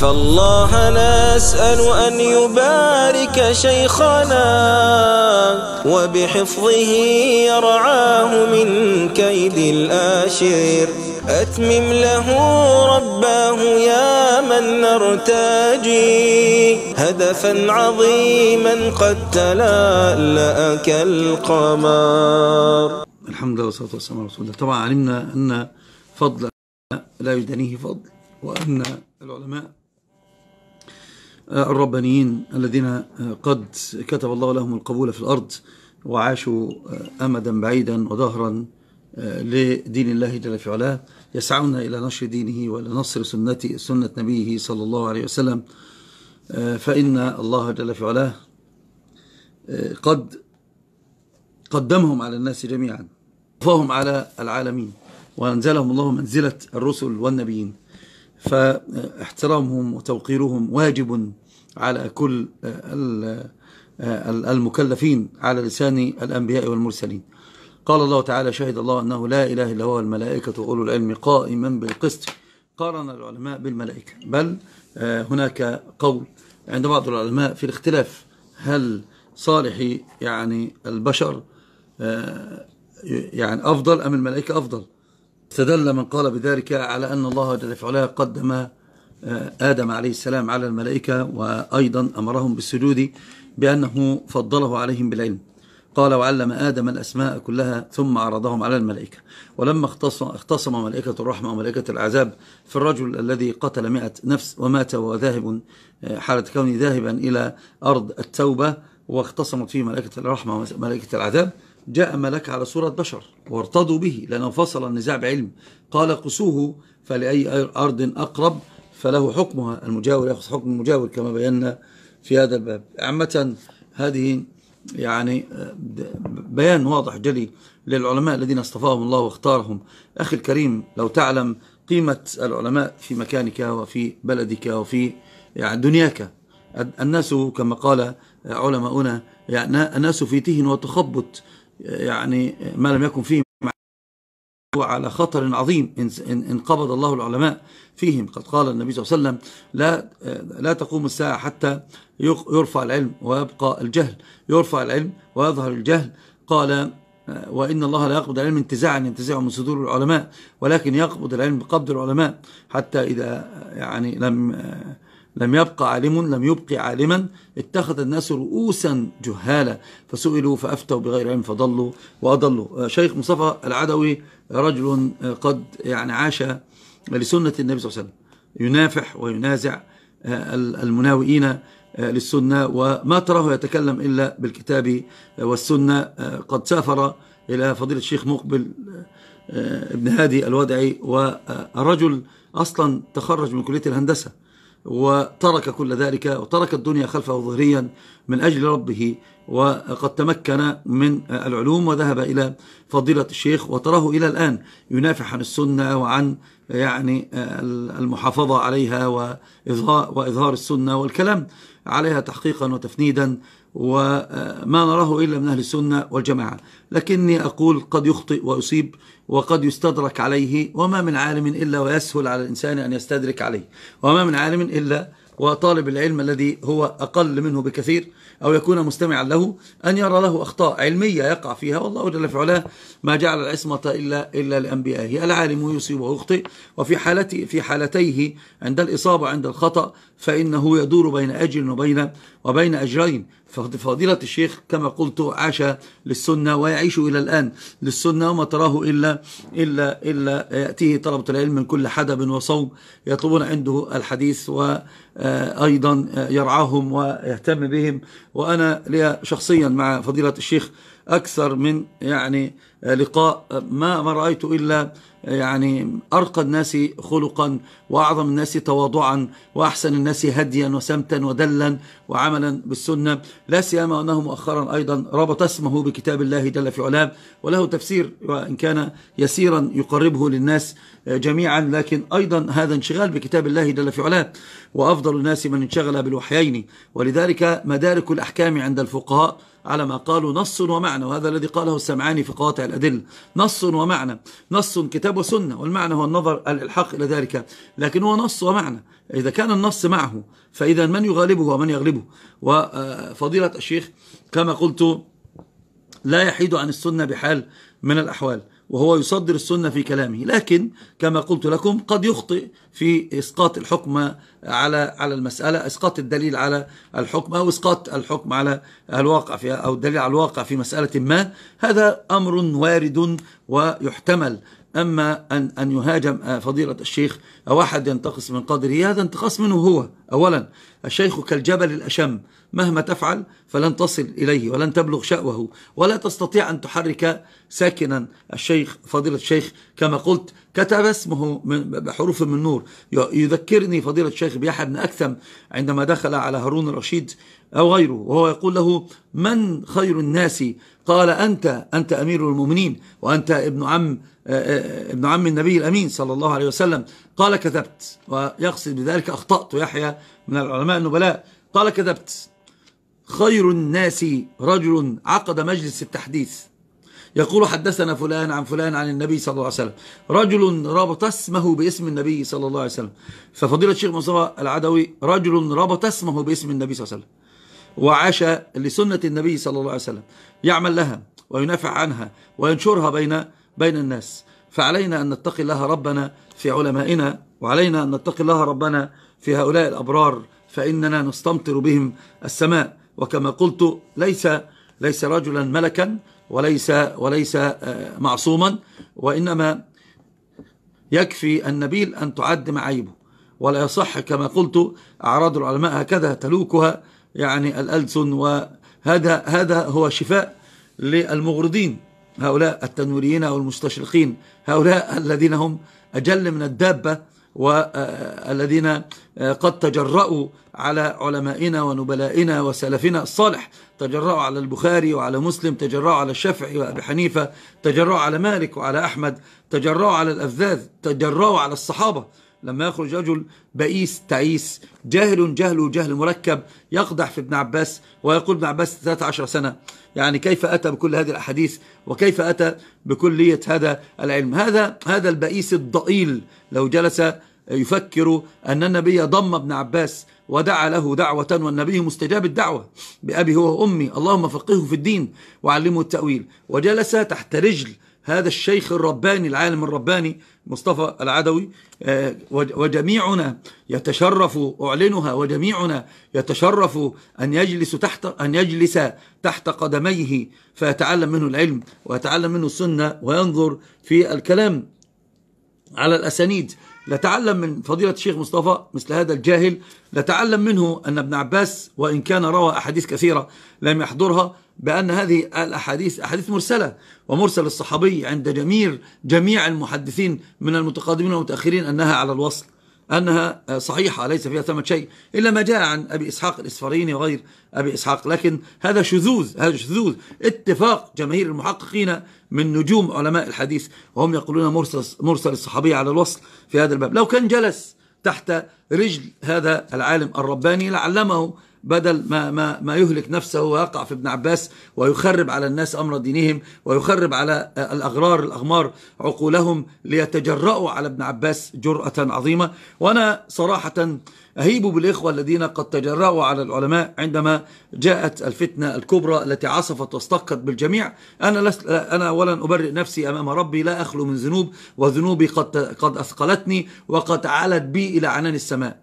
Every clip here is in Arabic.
فالله نسأل أن يبارك شيخنا وبحفظه يرعاه من كيد الآشر أتمم له رباه يا من نرتجي هدفا عظيما قد تلألأ كالقمر الحمد لله والصلاة والسلام على رسول الله طبعا علمنا أن فضل لا يدنيه فضل وأن العلماء الربانيين الذين آه، قد كتب الله لهم القبول في الأرض وعاشوا آه، أمدا بعيدا وظهرا آه، لدين الله جل في علاه يسعون إلى نشر دينه وإلى نصر سنته سنة نبيه صلى الله عليه وسلم فإن الله جل في علاه قد قدمهم على الناس جميعا وفاهم على العالمين وأنزلهم الله منزلة الرسل والنبيين فاحترامهم وتوقيرهم واجب على كل المكلفين على لسان الأنبياء والمرسلين قال الله تعالى شهد الله أنه لا إله إلا هو الملائكة وأولو العلم قائما بالقسط قارن العلماء بالملائكة بل آه، هناك قول عند بعض العلماء في الاختلاف هل صالح يعني البشر آه، يعني أفضل أم الملائكة أفضل استدل من قال بذلك على أن الله جل وعلا قدم آدم عليه السلام على الملائكة وأيضا أمرهم بالسجود بأنه فضله عليهم بالعلم قال وعلم آدم الأسماء كلها ثم عرضهم على الملائكة ولما اختصم ملائكة الرحمة وملائكة العذاب في الرجل الذي قتل مئة نفس ومات وذاهب آه، حالة كونه ذاهبا إلى أرض التوبة واختصمت فيه ملائكة الرحمة وملائكة العذاب جاء ملك على صورة بشر وارتضوا به لأنه فصل النزاع بعلم قال قسوه فلأي أرض أقرب فله حكمها المجاور يأخذ حكم المجاور كما بينا في هذا الباب عامة هذه يعني آه، بيان واضح جلي للعلماء الذين اصطفاهم الله واختارهم أخي الكريم لو تعلم قيمة العلماء في مكانك وفي بلدك وفي يعني دنياك الناس كما قال علماؤنا يعني الناس في تهن وتخبط يعني ما لم يكن فيه وعلى خطر عظيم إن قبض الله العلماء فيهم قد قال النبي صلى الله عليه وسلم لا, لا تقوم الساعة حتى يرفع العلم ويبقى الجهل يرفع العلم ويظهر الجهل قال آه، وإن الله لا يقبض العلم انتزاعا ينتزعه من صدور العلماء ولكن يقبض العلم بقبض العلماء حتى إذا يعني لم آه، لم يبقى عالم لم يبقي عالما اتخذ الناس رؤوسا جهالا فسئلوا فأفتوا بغير علم فضلوا وأضلوا آه، شيخ مصطفى العدوي رجل آه، قد يعني عاش لسنة النبي صلى الله عليه وسلم ينافح وينازع آه، المناوئين للسنة وما تراه يتكلم إلا بالكتاب والسنة قد سافر إلى فضيلة الشيخ مقبل ابن هادي الوادعي والرجل أصلا تخرج من كلية الهندسة وترك كل ذلك وترك الدنيا خلفه ظهريا من أجل ربه وقد تمكن من العلوم وذهب إلى فضيلة الشيخ وتراه إلى الآن ينافح عن السنة وعن يعني المحافظة عليها وإظهار, السنة والكلام عليها تحقيقا وتفنيدا وما نراه إلا من أهل السنة والجماعة لكني أقول قد يخطئ ويصيب وقد يستدرك عليه وما من عالم إلا ويسهل على الإنسان أن يستدرك عليه وما من عالم إلا وطالب العلم الذي هو أقل منه بكثير أو يكون مستمعا له أن يرى له أخطاء علمية يقع فيها والله جل في علاه ما جعل العصمة إلا, إلا لأنبيائه العالم يصيب ويخطئ وفي حالته في حالتيه عند الإصابة عند الخطأ فإنه يدور بين أجل وبين وبين أجرين ففضيلة الشيخ كما قلت عاش للسنة ويعيش إلى الآن للسنة وما تراه إلا, إلا, إلا يأتيه طلبة العلم من كل حدب وصوم يطلبون عنده الحديث و آه، أيضا آه، يرعاهم ويهتم بهم وأنا لي شخصيا مع فضيلة الشيخ أكثر من يعني آه، لقاء ما, ما رأيت إلا يعني أرقى الناس خلقا وأعظم الناس تواضعا وأحسن الناس هديا وسمتا ودلا وعملا بالسنة لا سيما أنه مؤخرا أيضا ربط اسمه بكتاب الله جل في علام وله تفسير وإن كان يسيرا يقربه للناس جميعا لكن أيضا هذا انشغال بكتاب الله جل في علام وأفضل الناس من انشغل بالوحيين ولذلك مدارك الأحكام عند الفقهاء على ما قالوا نص ومعنى وهذا الذي قاله السمعاني في قواطع الأدلة نص ومعنى نص كتاب كتاب وسنة والمعنى هو النظر الإلحاق إلى ذلك لكن هو نص ومعنى إذا كان النص معه فإذا من يغالبه ومن يغلبه وفضيلة آه، الشيخ كما قلت لا يحيد عن السنة بحال من الأحوال وهو يصدر السنة في كلامه لكن كما قلت لكم قد يخطئ في إسقاط الحكم على على المسألة إسقاط الدليل على الحكم أو إسقاط الحكم على الواقع في أو الدليل على الواقع في مسألة ما هذا أمر وارد ويحتمل أما أن, أن يهاجم آه، فضيلة الشيخ أو أحد ينتقص من قدره هذا انتقاص منه هو أولا الشيخ كالجبل الأشم مهما تفعل فلن تصل إليه ولن تبلغ شأوه ولا تستطيع أن تحرك ساكنا الشيخ فضيلة الشيخ كما قلت كتب اسمه بحروف من نور يذكرني فضيلة الشيخ بيحيى بن أكثم عندما دخل على هارون الرشيد أو غيره وهو يقول له من خير الناس قال أنت أنت أمير المؤمنين وأنت ابن عم آه، آه، ابن عم النبي الأمين صلى الله عليه وسلم قال كذبت ويقصد بذلك أخطأت يحيى من العلماء النبلاء قال كذبت خير الناس رجل عقد مجلس التحديث يقول حدثنا فلان عن فلان عن النبي صلى الله عليه وسلم رجل ربط اسمه باسم النبي صلى الله عليه وسلم ففضيلة الشيخ مصطفى العدوي رجل ربط اسمه باسم النبي صلى الله عليه وسلم وعاش لسنة النبي صلى الله عليه وسلم يعمل لها وينافع عنها وينشرها بين بين الناس فعلينا أن نتقي الله ربنا في علمائنا وعلينا أن نتقي الله ربنا في هؤلاء الأبرار فإننا نستمطر بهم السماء وكما قلت ليس ليس رجلا ملكا وليس وليس آه، معصوما وإنما يكفي النبيل أن تعد معايبه ولا يصح كما قلت أعراض العلماء هكذا تلوكها يعني الألسن وهذا هذا هو شفاء للمغرضين هؤلاء التنويريين أو المستشرقين هؤلاء الذين هم أجل من الدابة والذين آه، قد تجرأوا على علمائنا ونبلائنا وسلفنا الصالح تجرأوا على البخاري وعلى مسلم تجرأوا على الشافعي وأبي حنيفة تجرأوا على مالك وعلى أحمد تجرأوا على الأفذاذ تجرأوا على الصحابة لما يخرج رجل بئيس تعيس جاهل جهله جهل مركب يقدح في ابن عباس ويقول ابن عباس 13 سنة يعني كيف أتى بكل هذه الأحاديث وكيف أتى بكلية هذا العلم هذا هذا البئيس الضئيل لو جلس يفكر أن النبي ضم ابن عباس ودعا له دعوة والنبي مستجاب الدعوة بأبي هو أمي اللهم فقهه في الدين وعلمه التأويل وجلس تحت رجل هذا الشيخ الرباني العالم الرباني مصطفى العدوي آه، وجميعنا يتشرف أعلنها وجميعنا يتشرف أن يجلس تحت أن يجلس تحت قدميه فيتعلم منه العلم ويتعلم منه السنة وينظر في الكلام على الأسانيد نتعلم من فضيلة الشيخ مصطفى مثل هذا الجاهل نتعلم منه أن ابن عباس وإن كان روى أحاديث كثيرة لم يحضرها بأن هذه الأحاديث أحاديث مرسلة ومرسل الصحابي عند جميع جميع المحدثين من المتقدمين والمتأخرين أنها على الوصل أنها صحيحة ليس فيها ثمة شيء إلا ما جاء عن أبي إسحاق الإسفريني وغير أبي إسحاق لكن هذا شذوذ هذا شذوذ اتفاق جماهير المحققين من نجوم علماء الحديث وهم يقولون مرسل, مرسل الصحابي على الوصل في هذا الباب لو كان جلس تحت رجل هذا العالم الرباني لعلمه بدل ما, ما, ما يهلك نفسه ويقع في ابن عباس ويخرب على الناس أمر دينهم ويخرب على الأغرار الأغمار عقولهم ليتجرؤوا على ابن عباس جرأة عظيمة وأنا صراحة أهيب بالإخوة الذين قد تجرأوا على العلماء عندما جاءت الفتنة الكبرى التي عصفت واستقت بالجميع أنا, لست أنا أولا أبرئ نفسي أمام ربي لا أخلو من ذنوب وذنوبي قد, قد أثقلتني وقد علت بي إلى عنان السماء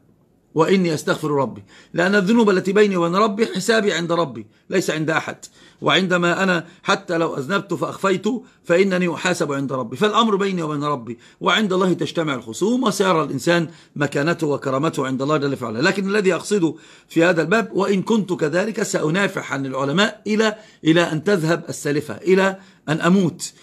وإني أستغفر ربي لأن الذنوب التي بيني وبين ربي حسابي عند ربي ليس عند أحد وعندما أنا حتى لو أذنبت فأخفيت فإنني أحاسب عند ربي فالأمر بيني وبين ربي وعند الله تجتمع الخصوم وسيرى الإنسان مكانته وكرامته عند الله جل وعلا لكن الذي أقصده في هذا الباب وإن كنت كذلك سأنافح عن العلماء إلى إلى أن تذهب السالفة إلى أن أموت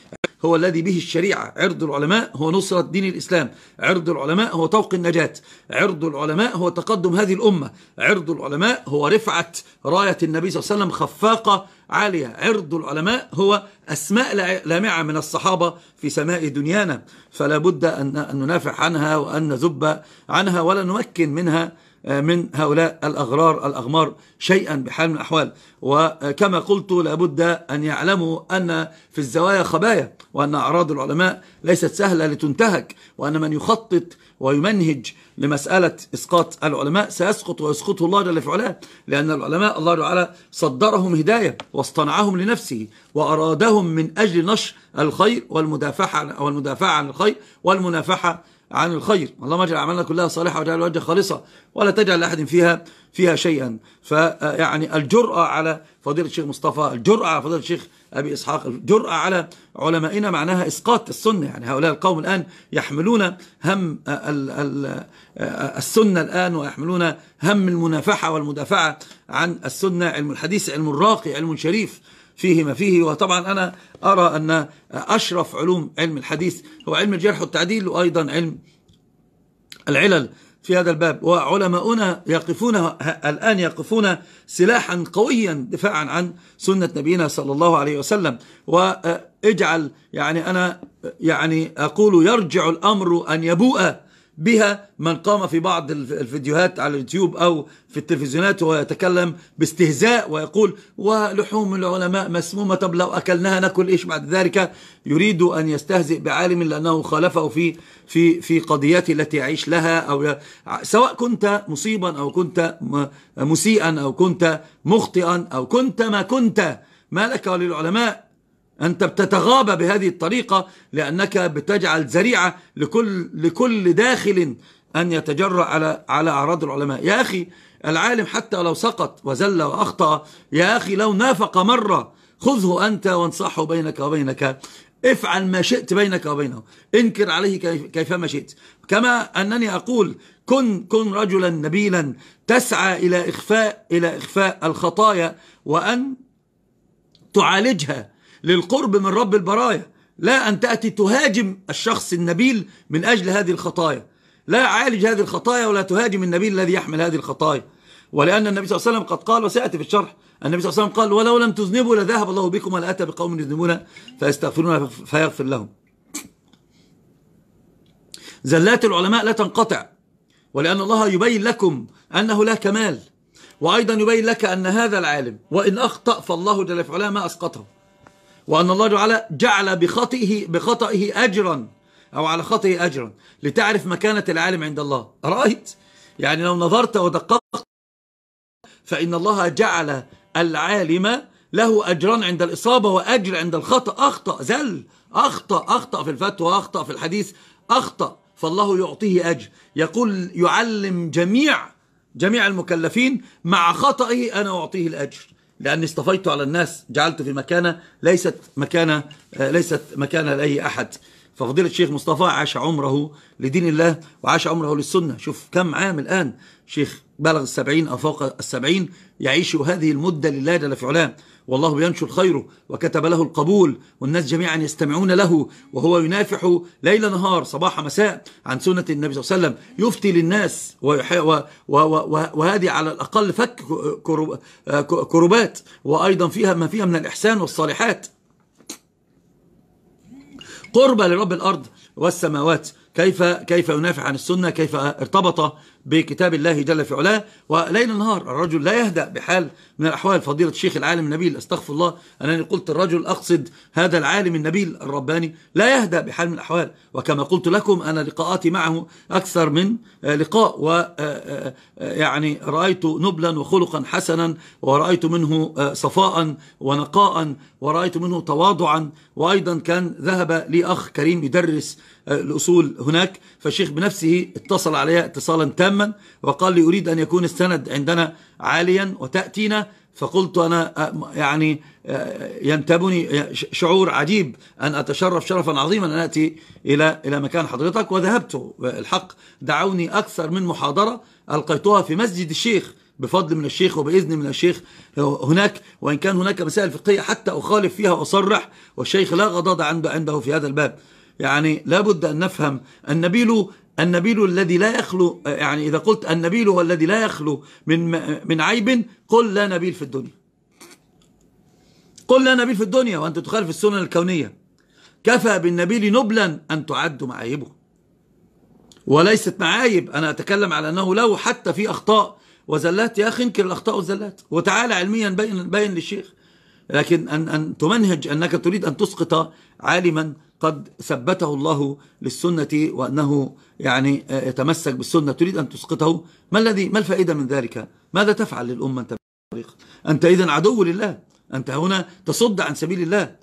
هو الذي به الشريعة عرض العلماء هو نصرة دين الإسلام عرض العلماء هو طوق النجاة عرض العلماء هو تقدم هذه الأمة عرض العلماء هو رفعة راية النبي صلى الله عليه وسلم خفاقة عالية عرض العلماء هو أسماء لامعة من الصحابة في سماء دنيانا فلا بد أن ننافع عنها وأن نذب عنها ولا نمكن منها آه، من هؤلاء الأغرار الأغمار شيئا بحال من الأحوال وكما قلت لابد أن يعلموا أن في الزوايا خبايا وأن أعراض العلماء ليست سهلة لتنتهك وأن من يخطط ويمنهج لمسألة إسقاط العلماء سيسقط ويسقطه الله جل في علاه لأن العلماء الله تعالى صدرهم هداية واصطنعهم لنفسه وأرادهم من أجل نشر الخير والمدافعة عن الخير والمنافحة عن الخير اللهم اجعل أعمالنا كلها صالحة وجعل الوجه خالصة ولا تجعل لأحد فيها فيها شيئا فيعني آه، الجرأة على فضيلة الشيخ مصطفى الجرأة على فضيلة الشيخ أبي إسحاق الجرأة على علمائنا معناها إسقاط السنة يعني هؤلاء القوم الآن يحملون هم آه، آه، السنة الآن ويحملون هم المنافحة والمدافعة عن السنة علم الحديث علم الراقي علم شريف فيه ما فيه وطبعا أنا أرى أن أشرف علوم علم الحديث هو علم الجرح والتعديل وأيضا علم العلل في هذا الباب وعلماؤنا يقفون الآن يقفون سلاحا قويا دفاعا عن سنة نبينا صلى الله عليه وسلم واجعل يعني أنا يعني أقول يرجع الأمر أن يبوء بها من قام في بعض الفيديوهات على اليوتيوب أو في التلفزيونات ويتكلم باستهزاء ويقول ولحوم العلماء مسمومة طب لو أكلناها نأكل إيش بعد ذلك يريد أن يستهزئ بعالم لأنه خالفه في في في قضيته التي يعيش لها أو سواء كنت مصيبا أو كنت مسيئا أو كنت مخطئا أو كنت ما كنت ما لك وللعلماء أنت بتتغابى بهذه الطريقة لأنك بتجعل ذريعة لكل, لكل داخل أن يتجرأ على, على أعراض العلماء يا أخي العالم حتى لو سقط وزل وأخطأ يا أخي لو نافق مرة خذه أنت وانصحه بينك وبينك افعل ما شئت بينك وبينه انكر عليه كيفما شئت كما أنني أقول كن, كن رجلا نبيلا تسعى إلى إخفاء, إلى إخفاء الخطايا وأن تعالجها للقرب من رب البرايا لا أن تأتي تهاجم الشخص النبيل من أجل هذه الخطايا لا عالج هذه الخطايا ولا تهاجم النبيل الذي يحمل هذه الخطايا ولأن النبي صلى الله عليه وسلم قد قال وسأتي في الشرح النبي صلى الله عليه وسلم قال ولو لم تذنبوا لذهب الله بكم ولا أتى بقوم يذنبون فيستغفرون فيغفر لهم زلات العلماء لا تنقطع ولأن الله يبين لكم أنه لا كمال وأيضا يبين لك أن هذا العالم وإن أخطأ فالله جل في ما أسقطه وأن الله تعالى جعل بخطئه, بخطئه أجرا أو على خطئه أجرا لتعرف مكانة العالم عند الله رأيت يعني لو نظرت ودققت فإن الله جعل العالم له أجران عند الإصابة وأجر عند الخطأ أخطأ زل أخطأ أخطأ في الفتوى أخطأ في الحديث أخطأ فالله يعطيه أجر يقول يعلم جميع جميع المكلفين مع خطئه أنا أعطيه الأجر لأني اصطفيت على الناس جعلته في مكانة ليست مكانة آه، ليست مكانة لأي أحد ففضيلة الشيخ مصطفى عاش عمره لدين الله وعاش عمره للسنة شوف كم عام الآن شيخ بلغ السبعين أو فوق السبعين يعيش هذه المدة لله جل في علاه والله ينشر خيره وكتب له القبول والناس جميعا يستمعون له وهو ينافح ليل نهار صباح مساء عن سنة النبي صلى الله عليه وسلم يفتي للناس وهذه على الأقل فك كربات وأيضا فيها ما فيها من الإحسان والصالحات قربة لرب الأرض والسماوات كيف كيف ينافع عن السنة كيف ارتبط بكتاب الله جل في علاه وليل نهار الرجل لا يهدأ بحال من الأحوال فضيلة الشيخ العالم النبيل استغفر الله أنني قلت الرجل أقصد هذا العالم النبيل الرباني لا يهدأ بحال من الأحوال وكما قلت لكم أنا لقاءاتي معه أكثر من آه، لقاء و آه، آه، يعني رأيت نبلا وخلقا حسنا ورأيت منه صفاء ونقاء ورأيت منه تواضعا وأيضا كان ذهب لي أخ كريم يدرس الأصول هناك فالشيخ بنفسه اتصل علي اتصالا تاما دما وقال لي أريد أن يكون السند عندنا عاليا وتأتينا فقلت أنا يعني ينتابني شعور عجيب أن أتشرف شرفا عظيما أن أتي إلى إلى مكان حضرتك وذهبت الحق دعوني أكثر من محاضرة ألقيتها في مسجد الشيخ بفضل من الشيخ وبإذن من الشيخ هناك وإن كان هناك مسائل فقهية حتى أخالف فيها وأصرح والشيخ لا غضاض عنده في هذا الباب يعني لابد أن نفهم النبيل النبيل الذي لا يخلو يعني إذا قلت النبيل هو الذي لا يخلو من, من عيب قل لا نبيل في الدنيا قل لا نبيل في الدنيا وأنت تخالف السنن الكونية كفى بالنبيل نبلا أن تعد معايبه وليست معايب أنا أتكلم على أنه لو حتى في أخطاء وزلات يا أخي انكر الأخطاء والزلات وتعالى علميا بين, بين للشيخ لكن أن, أن تمنهج أنك تريد أن تسقط عالما قد ثبته الله للسنة وأنه يعني آه، يتمسك بالسنة تريد أن تسقطه ما الذي ما الفائدة من ذلك ماذا تفعل للأمة أنت بالطريق أنت إذا عدو لله أنت هنا تصد عن سبيل الله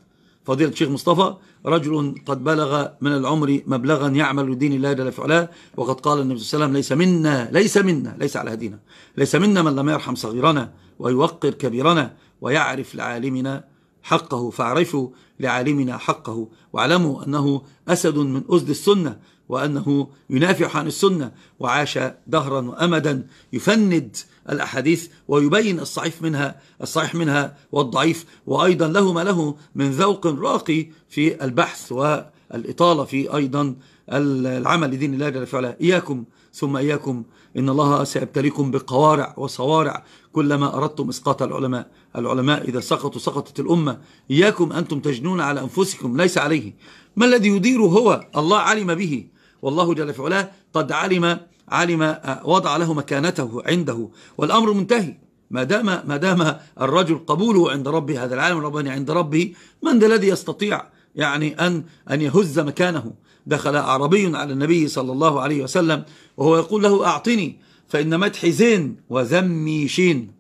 فضيلة الشيخ مصطفى رجل قد بلغ من العمر مبلغا يعمل لدين الله جل فعلا وقد قال النبي صلى الله عليه وسلم ليس منا ليس منا ليس على هدينا ليس منا من لم يرحم صغيرنا ويوقر كبيرنا ويعرف لعالمنا حقه فاعرفوا لعالمنا حقه واعلموا أنه أسد من أسد السنة وأنه ينافح عن السنة وعاش دهرا وأمدا يفند الأحاديث ويبين الصحيح منها الصحيح منها والضعيف وأيضا له ما له من ذوق راقي في البحث والإطالة في أيضا العمل لدين الله جل وعلا إياكم ثم إياكم إن الله سيبتليكم بقوارع وصوارع كلما أردتم إسقاط العلماء العلماء إذا سقطوا سقطت الأمة إياكم أنتم تجنون على أنفسكم ليس عليه ما الذي يدير هو الله علم به والله جل في علاه قد علم علم آه، وضع له مكانته عنده والأمر منتهي ما دام ما دام الرجل قبوله عند ربه هذا العالم الرباني عند ربه من ذا الذي يستطيع يعني أن أن يهز مكانه دخل أعربي على النبي صلى الله عليه وسلم وهو يقول له أعطني فإن مدحي زين وذمي شين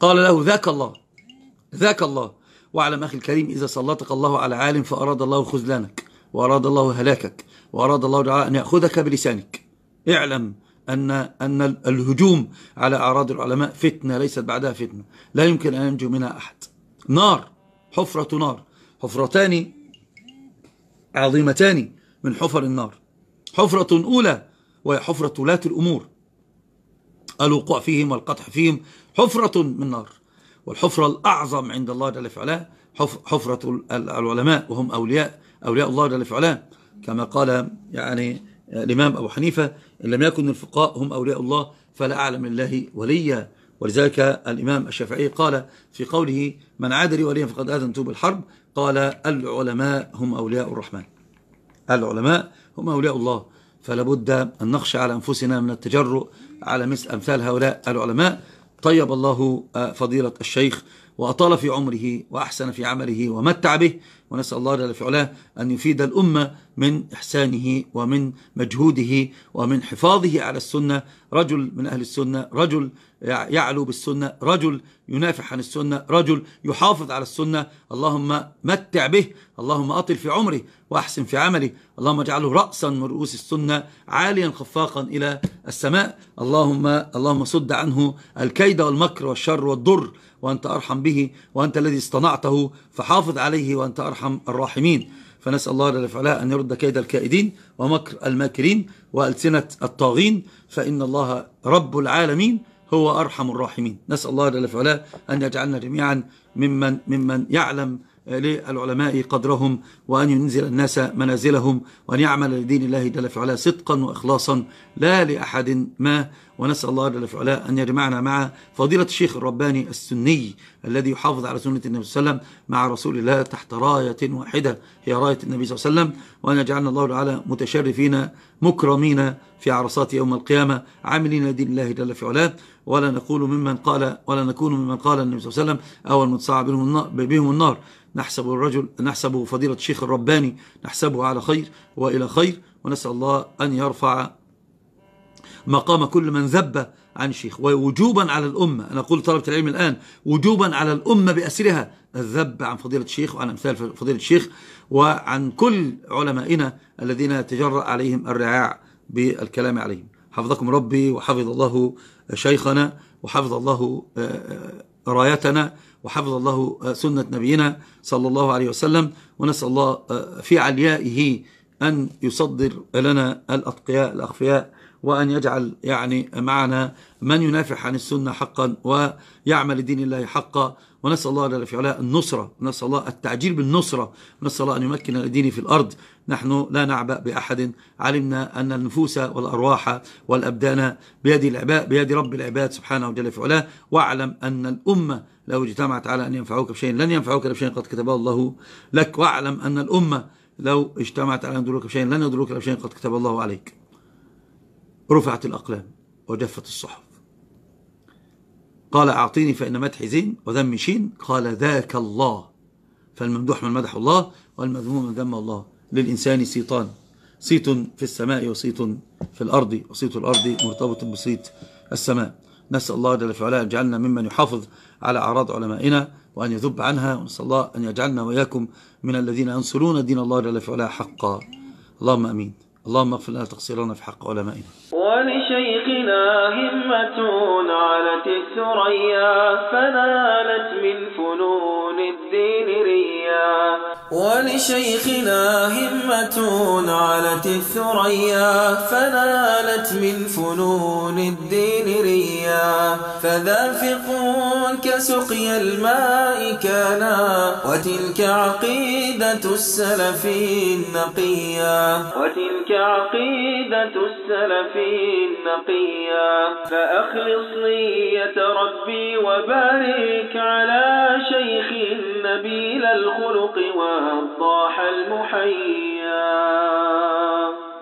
قال له ذاك الله ذاك الله واعلم أخي الكريم إذا سلطك الله على عالم فأراد الله خذلانك وأراد الله هلاكك وأراد الله دعاء أن يأخذك بلسانك اعلم أن أن الهجوم على أعراض العلماء فتنة ليست بعدها فتنة لا يمكن أن ينجو منها أحد نار حفرة نار حفرتان عظيمتان من حفر النار حفرة أولى وهي حفرة ولاة الأمور الوقوع فيهم والقطح فيهم حفرة من نار والحفرة الأعظم عند الله جل وعلا حفرة العلماء وهم أولياء أولياء الله جل وعلا كما قال يعني الإمام أبو حنيفة إن لم يكن الفقهاء هم أولياء الله فلا أعلم الله وليا ولذلك الإمام الشافعي قال في قوله من عاد لي وليا فقد آذنته بالحرب قال العلماء هم أولياء الرحمن العلماء هم أولياء الله فلا بد أن نخشى على أنفسنا من التجرؤ على مثل أمثال هؤلاء العلماء طيب الله آه، فضيلة الشيخ وأطال في عمره وأحسن في عمله ومتع به ونسأل الله جل في علاه أن يفيد الأمة من إحسانه ومن مجهوده ومن حفاظه على السنة رجل من أهل السنة رجل يعلو بالسنة رجل ينافح عن السنة رجل يحافظ على السنة اللهم متع به اللهم أطل في عمره وأحسن في عمله اللهم اجعله رأسا من رؤوس السنة عاليا خفاقا إلى السماء اللهم اللهم صد عنه الكيد والمكر والشر والضر وأنت أرحم به وأنت الذي اصطنعته فحافظ عليه وأنت أرحم أرحم الراحمين فنسأل الله جل وعلا أن يرد كيد الكائدين ومكر الماكرين وألسنة الطاغين فإن الله رب العالمين هو أرحم الراحمين نسأل الله جل وعلا أن يجعلنا جميعا ممن, ممن يعلم للعلماء قدرهم وأن ينزل الناس منازلهم وأن يعمل لدين الله جل وعلا صدقا وإخلاصا لا لأحد ما ونسأل الله جل وعلا أن يجمعنا مع فضيلة الشيخ الرباني السني الذي يحافظ على سنة النبي صلى الله عليه وسلم مع رسول الله تحت راية واحدة هي راية النبي صلى الله عليه وسلم وأن يجعلنا الله تعالى متشرفين مكرمين في عرصات يوم القيامة عاملين لدين الله جل في علاه ولا نقول ممن قال ولا نكون ممن قال النبي صلى الله عليه وسلم أول من بهم النار نحسب الرجل نحسب فضيلة الشيخ الرباني نحسبه على خير وإلى خير ونسأل الله أن يرفع مقام كل من ذب عن شيخ ووجوبا على الأمة أنا أقول طلبة العلم الآن وجوبا على الأمة بأسرها الذب عن فضيلة الشيخ وعن أمثال فضيلة الشيخ وعن كل علمائنا الذين تجرأ عليهم الرعاع بالكلام عليهم حفظكم ربي وحفظ الله شيخنا وحفظ الله آه، آه، رايتنا وحفظ الله آه، سنة نبينا صلى الله عليه وسلم ونسأل الله في عليائه أن يصدر لنا الأتقياء الأخفياء وأن يجعل يعني معنا من ينافح عن السنة حقا ويعمل لدين الله حقا ونسأل الله جل في علاء النصرة نسأل الله التعجيل بالنصرة نسأل الله أن يمكن الدين في الأرض نحن لا نعبأ بأحد علمنا أن النفوس والأرواح والأبدان بيد العباد بيد رب العباد سبحانه وجل في علاه واعلم أن الأمة لو اجتمعت على أن ينفعوك بشيء لن ينفعوك بشيء قد كتبه الله لك واعلم أن الأمة لو اجتمعت على أن يضروك بشيء لن يضروك بشيء قد كتب الله عليك رفعت الأقلام وجفت الصحف قال أعطيني فإن مدحي زين وذمي شين قال ذاك الله فالممدوح من مدح الله والمذموم من ذم الله للإنسان سيطان صيت في السماء وصيت في الأرض وصيت الأرض مرتبط بصيت السماء نسأل الله جل وعلا أن يجعلنا ممن يحافظ على أعراض علمائنا وأن يذب عنها ونسأل الله أن يجعلنا وإياكم من الذين ينصرون دين الله جل وعلا حقا اللهم أمين اللهم اغفر لنا تقصيرنا في حق علمائنا ولشيخنا همة علت الثريا فنالت من فنون الدين ريا ولشيخنا همة علت الثريا فنالت من فنون الدين ريا فذافقون كسقي الماء كانا وتلك عقيدة السلف النقيا وتلك عقيدة السلف النقيا فأخلص نية ربي وبارك على شيخ نبيل الخلق والضاح المحيا